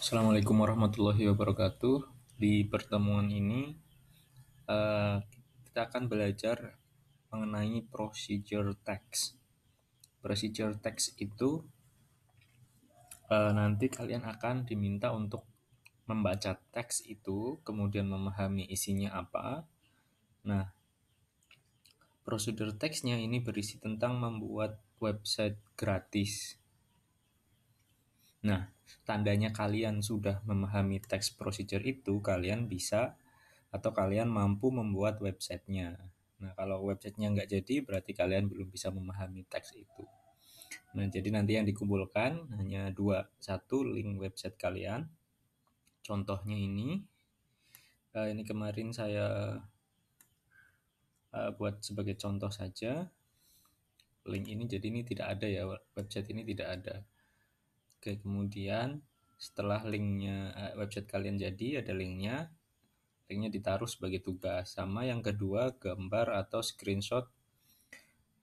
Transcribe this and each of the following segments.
Assalamualaikum warahmatullahi wabarakatuh. Di pertemuan ini eh, kita akan belajar mengenai procedure text. Procedure text itu eh, nanti kalian akan diminta untuk membaca teks itu, kemudian memahami isinya apa. Nah, procedure textnya ini berisi tentang membuat website gratis. Nah, tandanya kalian sudah memahami teks procedure itu, kalian bisa atau kalian mampu membuat websitenya. Nah, kalau websitenya nggak jadi, berarti kalian belum bisa memahami teks itu. Nah, jadi nanti yang dikumpulkan hanya dua. Satu, link website kalian. Contohnya ini. Uh, ini kemarin saya uh, buat sebagai contoh saja. Link ini jadi ini tidak ada ya, website ini tidak ada. Oke, kemudian setelah linknya eh, website kalian jadi ada linknya, linknya ditaruh sebagai tugas. Sama yang kedua gambar atau screenshot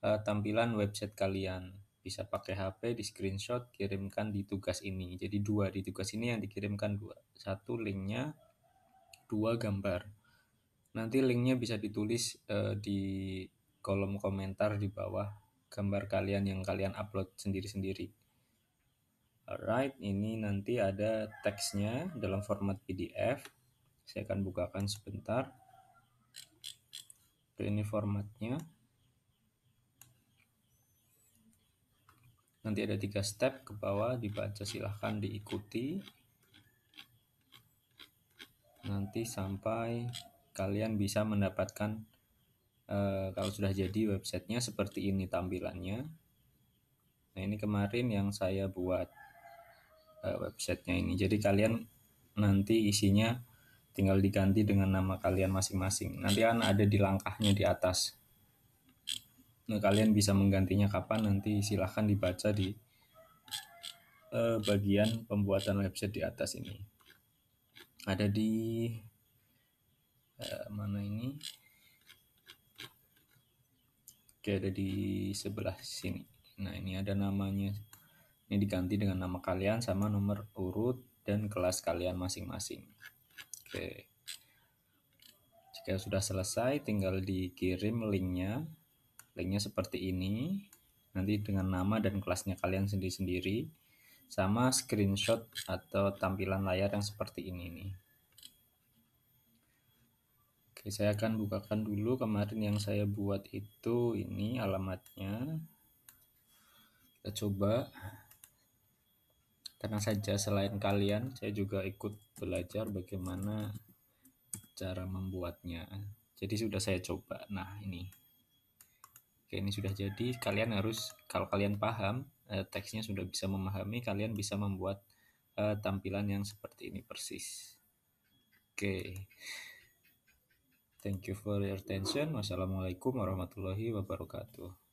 uh, tampilan website kalian. Bisa pakai HP di screenshot kirimkan di tugas ini. Jadi dua di tugas ini yang dikirimkan dua. Satu linknya, dua gambar. Nanti linknya bisa ditulis uh, di kolom komentar di bawah gambar kalian yang kalian upload sendiri-sendiri. Alright, ini nanti ada teksnya dalam format PDF. Saya akan bukakan sebentar. Ini formatnya. Nanti ada tiga step ke bawah dibaca silahkan diikuti. Nanti sampai kalian bisa mendapatkan e, kalau sudah jadi websitenya seperti ini tampilannya. Nah ini kemarin yang saya buat website eh, websitenya ini. Jadi kalian nanti isinya tinggal diganti dengan nama kalian masing-masing. Nanti kan ada di langkahnya di atas. Nah, kalian bisa menggantinya kapan nanti silahkan dibaca di eh, bagian pembuatan website di atas ini. Ada di eh, mana ini? Oke, ada di sebelah sini. Nah, ini ada namanya ini diganti dengan nama kalian sama nomor urut dan kelas kalian masing-masing. Oke. Jika sudah selesai, tinggal dikirim linknya. Linknya seperti ini. Nanti dengan nama dan kelasnya kalian sendiri-sendiri. Sama screenshot atau tampilan layar yang seperti ini nih. Oke, saya akan bukakan dulu kemarin yang saya buat itu ini alamatnya. Kita coba tenang saja selain kalian saya juga ikut belajar bagaimana cara membuatnya jadi sudah saya coba nah ini oke ini sudah jadi kalian harus kalau kalian paham eh, teksnya sudah bisa memahami kalian bisa membuat eh, tampilan yang seperti ini persis oke thank you for your attention wassalamualaikum warahmatullahi wabarakatuh